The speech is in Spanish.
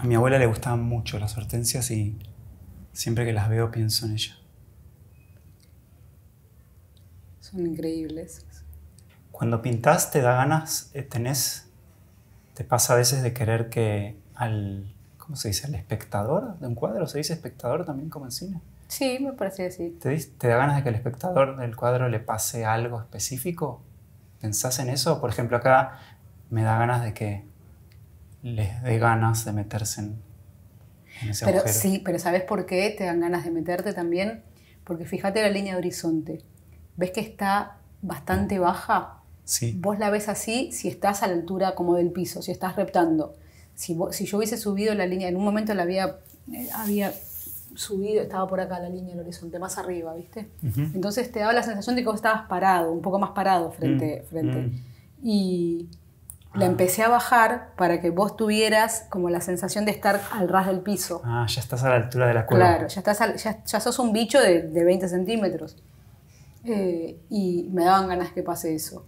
A mi abuela le gustaban mucho las hortensias y siempre que las veo pienso en ella. Son increíbles. Cuando pintas te da ganas, eh, tenés, te pasa a veces de querer que al, ¿cómo se dice? Al espectador de un cuadro, ¿se dice espectador también como en cine? Sí, me parece así. ¿Te, ¿Te, da ganas de que el espectador del cuadro le pase algo específico? ¿Pensás en eso? Por ejemplo, acá me da ganas de que les dé ganas de meterse en, ese pero, Sí, pero ¿sabes por qué te dan ganas de meterte también? Porque fíjate la línea de horizonte. ¿Ves que está bastante baja? Sí. Vos la ves así si estás a la altura como del piso, si estás reptando. Si, yo hubiese subido la línea, en un momento la había, eh, había subido, estaba por acá la línea del horizonte, más arriba, ¿viste? Entonces te daba la sensación de que estabas parado, un poco más parado frente. Mm, frente. Mm. Y, la ah. empecé a bajar para que vos tuvieras como la sensación de estar al ras del piso. Ah, ya estás a la altura de la cueva. Claro, ya, estás ya, sos un bicho de, de 20 centímetros. Eh, y me daban ganas que pase eso.